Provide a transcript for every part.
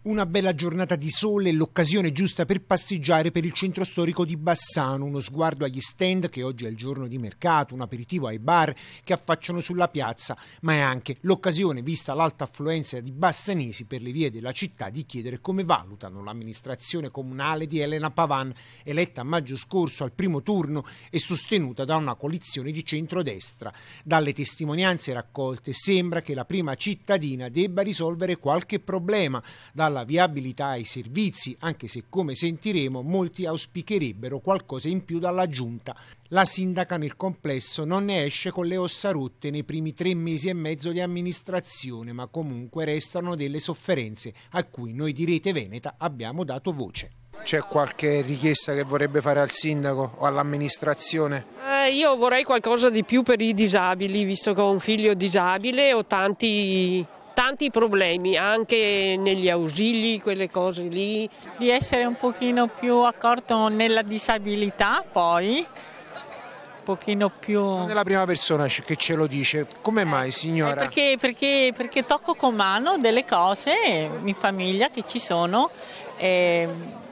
Una bella giornata di sole e l'occasione giusta per passeggiare per il centro storico di Bassano, uno sguardo agli stand che oggi è il giorno di mercato, un aperitivo ai bar che affacciano sulla piazza, ma è anche l'occasione, vista l'alta affluenza di bassanesi per le vie della città, di chiedere come valutano l'amministrazione comunale di Elena Pavan, eletta a maggio scorso al primo turno e sostenuta da una coalizione di centrodestra. Dalle testimonianze raccolte sembra che la prima cittadina debba risolvere qualche problema. Da alla viabilità ai servizi, anche se come sentiremo molti auspicherebbero qualcosa in più dalla giunta. La sindaca nel complesso non ne esce con le ossa rotte nei primi tre mesi e mezzo di amministrazione, ma comunque restano delle sofferenze a cui noi di Rete Veneta abbiamo dato voce. C'è qualche richiesta che vorrebbe fare al sindaco o all'amministrazione? Eh, io vorrei qualcosa di più per i disabili, visto che ho un figlio disabile, e ho tanti tanti problemi anche negli ausili, quelle cose lì. Di essere un pochino più accorto nella disabilità poi, un pochino più... Ma nella prima persona che ce lo dice, come eh, mai eh, signora? perché, perché, perché, tocco con mano delle cose in famiglia che ci sono e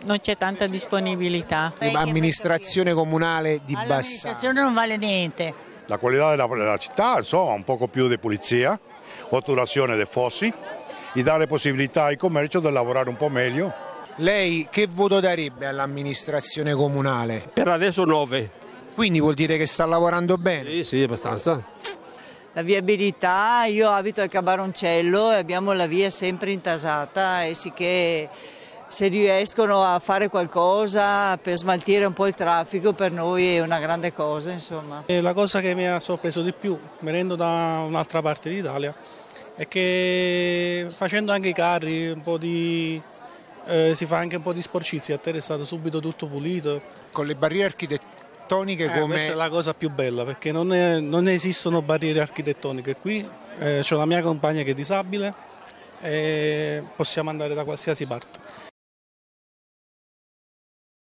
non c'è tanta disponibilità. L'amministrazione comunale di Bassano. L'amministrazione non vale niente. La qualità della, della città, insomma, un poco più di pulizia otturazione dei fossi e dare possibilità al commercio di lavorare un po' meglio. Lei che voto darebbe all'amministrazione comunale? Per adesso 9. Quindi vuol dire che sta lavorando bene? Sì, sì, abbastanza. La viabilità, io abito al Cabaroncello e abbiamo la via sempre intasata e eh, sì se riescono a fare qualcosa per smaltire un po' il traffico per noi è una grande cosa insomma. E la cosa che mi ha sorpreso di più venendo da un'altra parte d'Italia è che facendo anche i carri un po' di eh, si fa anche un po' di sporcizia, a terra è stato subito tutto pulito. Con le barriere architettoniche eh, come... Questa è la cosa più bella perché non, è, non esistono barriere architettoniche. Qui eh, c'è la mia compagna che è disabile e possiamo andare da qualsiasi parte.